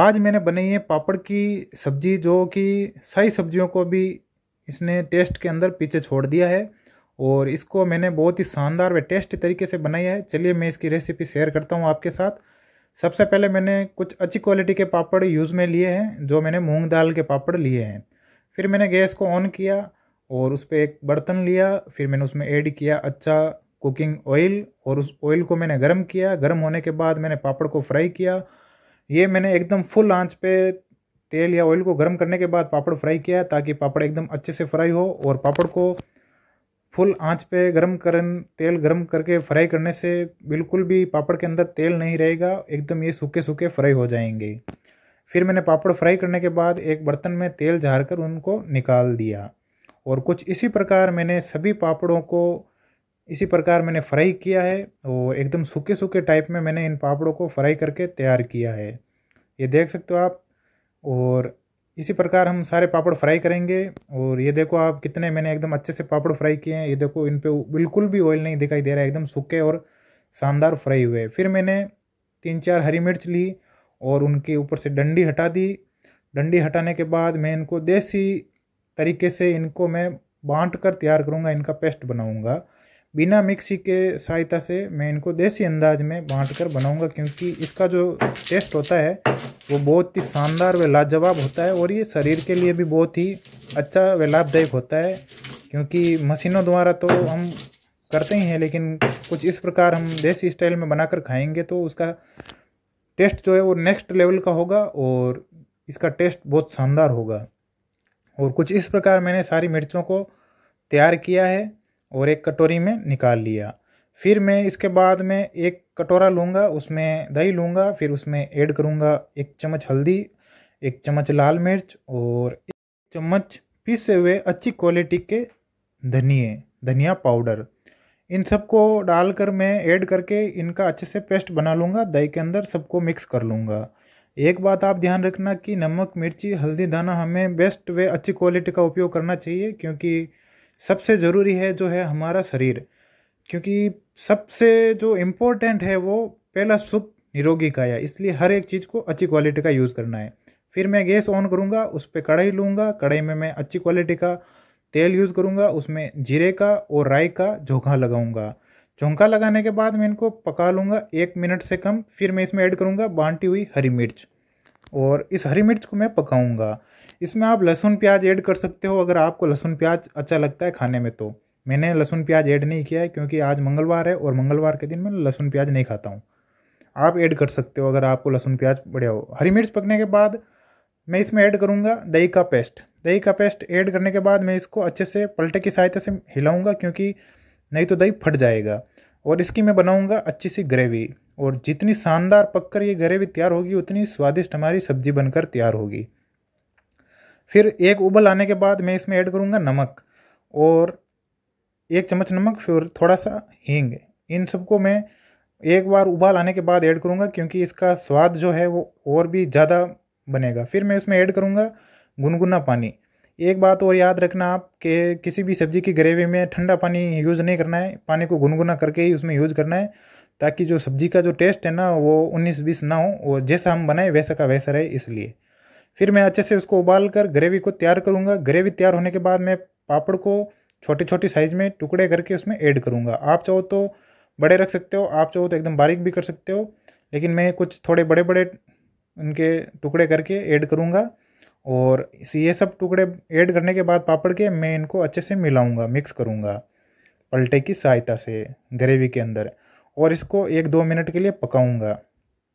आज मैंने बनाई है पापड़ की सब्जी जो कि सारी सब्जियों को भी इसने टेस्ट के अंदर पीछे छोड़ दिया है और इसको मैंने बहुत ही शानदार व टेस्ट तरीके से बनाई है चलिए मैं इसकी रेसिपी शेयर करता हूँ आपके साथ सबसे पहले मैंने कुछ अच्छी क्वालिटी के पापड़ यूज़ में लिए हैं जो मैंने मूंग दाल के पापड़ लिए हैं फिर मैंने गैस को ऑन किया और उस पर एक बर्तन लिया फिर मैंने उसमें ऐड किया अच्छा कुकिंग ऑयल और उस ऑयल को मैंने गर्म किया गर्म होने के बाद मैंने पापड़ को फ्राई किया ये मैंने एकदम फुल आंच पे तेल या ऑयल को गर्म करने के बाद पापड़ फ्राई किया है ताकि पापड़ एकदम अच्छे से फ्राई हो और पापड़ को फुल आंच पे गर्म कर तेल गर्म करके फ्राई करने से बिल्कुल भी पापड़ के अंदर तेल नहीं रहेगा एकदम ये सूखे सूखे फ्राई हो जाएंगे फिर मैंने पापड़ फ्राई करने के बाद एक बर्तन में तेल झाड़ कर उनको निकाल दिया और कुछ इसी प्रकार मैंने सभी पापड़ों को इसी प्रकार मैंने फ्राई किया है और एकदम सूखे सूखे टाइप में मैंने इन पापड़ों को फ्राई करके तैयार किया है ये देख सकते हो आप और इसी प्रकार हम सारे पापड़ फ्राई करेंगे और ये देखो आप कितने मैंने एकदम अच्छे से पापड़ फ्राई किए हैं ये देखो इन पर बिल्कुल भी ऑयल नहीं दिखाई दे रहा है एकदम सूखे और शानदार फ्राई हुए फिर मैंने तीन चार हरी मिर्च ली और उनके ऊपर से डंडी हटा दी डंडी हटाने के बाद मैं इनको देसी तरीके से इनको मैं बांट कर तैयार करूँगा इनका पेस्ट बनाऊँगा बिना मिक्सी के सहायता से मैं इनको देसी अंदाज में बांट कर बनाऊँगा क्योंकि इसका जो टेस्ट होता है वो बहुत ही शानदार व लाजवाब होता है और ये शरीर के लिए भी बहुत ही अच्छा व लाभदायक होता है क्योंकि मशीनों द्वारा तो हम करते ही हैं लेकिन कुछ इस प्रकार हम देसी स्टाइल में बनाकर खाएंगे तो उसका टेस्ट जो है वो नेक्स्ट लेवल का होगा और इसका टेस्ट बहुत शानदार होगा और कुछ इस प्रकार मैंने सारी मिर्चों को तैयार किया है और एक कटोरी में निकाल लिया फिर मैं इसके बाद में एक कटोरा लूँगा उसमें दही लूँगा फिर उसमें ऐड करूँगा एक चम्मच हल्दी एक चम्मच लाल मिर्च और एक चम्मच पीसे हुए अच्छी क्वालिटी के धनिए धनिया पाउडर इन सबको डालकर मैं ऐड करके इनका अच्छे से पेस्ट बना लूँगा दही के अंदर सबको मिक्स कर लूँगा एक बात आप ध्यान रखना कि नमक मिर्ची हल्दी दाना हमें बेस्ट वे अच्छी क्वालिटी का उपयोग करना चाहिए क्योंकि सबसे ज़रूरी है जो है हमारा शरीर क्योंकि सबसे जो इम्पोर्टेंट है वो पहला सुप निरोगी काया इसलिए हर एक चीज़ को अच्छी क्वालिटी का यूज़ करना है फिर मैं गैस ऑन करूँगा उस पर कढ़ाई लूँगा कढ़ाई में मैं अच्छी क्वालिटी का तेल यूज़ करूँगा उसमें जीरे का और राई का झोंका लगाऊँगा झोंका लगाने के बाद मैं इनको पका लूँगा एक मिनट से कम फिर मैं इसमें ऐड करूँगा बांटी हुई हरी मिर्च और इस हरी मिर्च को मैं पकाऊँगा इसमें आप लहसुन प्याज ऐड कर सकते हो अगर आपको लहसुन प्याज अच्छा लगता है खाने में तो मैंने लहसुन प्याज ऐड नहीं किया है क्योंकि आज मंगलवार है और मंगलवार के दिन मैं लहसुन प्याज नहीं खाता हूँ आप ऐड कर सकते हो अगर आपको लहसुन प्याज बढ़िया हो हरी मिर्च पकने के बाद मैं इसमें ऐड करूँगा दही का पेस्ट दही का पेस्ट ऐड करने के बाद मैं इसको अच्छे से पलटे की सहायता से हिलाऊँगा क्योंकि नहीं तो दही फट जाएगा और इसकी मैं बनाऊँगा अच्छी सी ग्रेवी और जितनी शानदार पककर ये ग्रेवी तैयार होगी उतनी स्वादिष्ट हमारी सब्जी बनकर तैयार होगी फिर एक उबल आने के बाद मैं इसमें ऐड करूँगा नमक और एक चम्मच नमक फिर थोड़ा सा हींग इन सबको मैं एक बार उबाल आने के बाद ऐड करूँगा क्योंकि इसका स्वाद जो है वो और भी ज़्यादा बनेगा फिर मैं इसमें ऐड करूँगा गुनगुना पानी एक बात और याद रखना आप कि किसी भी सब्ज़ी की ग्रेवी में ठंडा पानी यूज़ नहीं करना है पानी को गुनगुना करके ही उसमें यूज़ करना है ताकि जो सब्ज़ी का जो टेस्ट है ना वो उन्नीस बीस ना हो और जैसा हम बनाएं वैसा का वैसा रहे इसलिए फिर मैं अच्छे से उसको उबाल कर ग्रेवी को तैयार करूँगा ग्रेवी तैयार होने के बाद मैं पापड़ को छोटे छोटे साइज़ में टुकड़े करके उसमें ऐड करूँगा आप चाहो तो बड़े रख सकते हो आप चाहो तो एकदम बारीक भी कर सकते हो लेकिन मैं कुछ थोड़े बड़े बड़े उनके टुकड़े करके ऐड करूँगा और ये सब टुकड़े ऐड करने के बाद पापड़ के मैं इनको अच्छे से मिलाऊँगा मिक्स करूँगा पलटे की सहायता से ग्रेवी के अंदर और इसको एक दो मिनट के लिए पकाऊँगा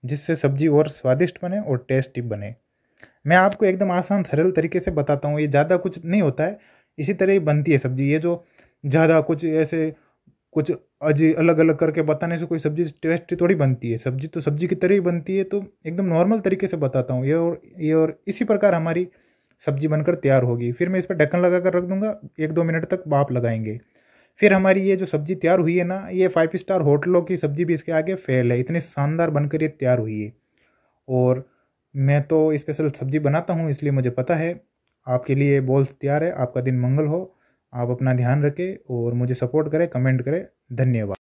जिससे सब्ज़ी और स्वादिष्ट बने और टेस्टी बने मैं आपको एकदम आसान सरल तरीके से बताता हूँ ये ज़्यादा कुछ नहीं होता है इसी तरह ही बनती है सब्जी ये जो ज़्यादा कुछ ऐसे कुछ अजी अलग अलग करके बताने से कोई सब्जी टेस्टी थोड़ी बनती है सब्जी तो सब्जी की तरह ही बनती है तो एकदम नॉर्मल तरीके से बताता हूँ ये और ये और इसी प्रकार हमारी सब्जी बनकर तैयार होगी फिर मैं इस पर ढक्कन लगा कर रख दूँगा एक दो मिनट तक बाप लगाएंगे फिर हमारी ये जो सब्जी तैयार हुई है ना ये फाइव स्टार होटलों की सब्जी भी इसके आगे फेल है इतनी शानदार बनकर ये तैयार हुई है और मैं तो स्पेशल सब्जी बनाता हूँ इसलिए मुझे पता है आपके लिए बॉल्स तैयार है आपका दिन मंगल हो आप अपना ध्यान रखें और मुझे सपोर्ट करें कमेंट करें धन्यवाद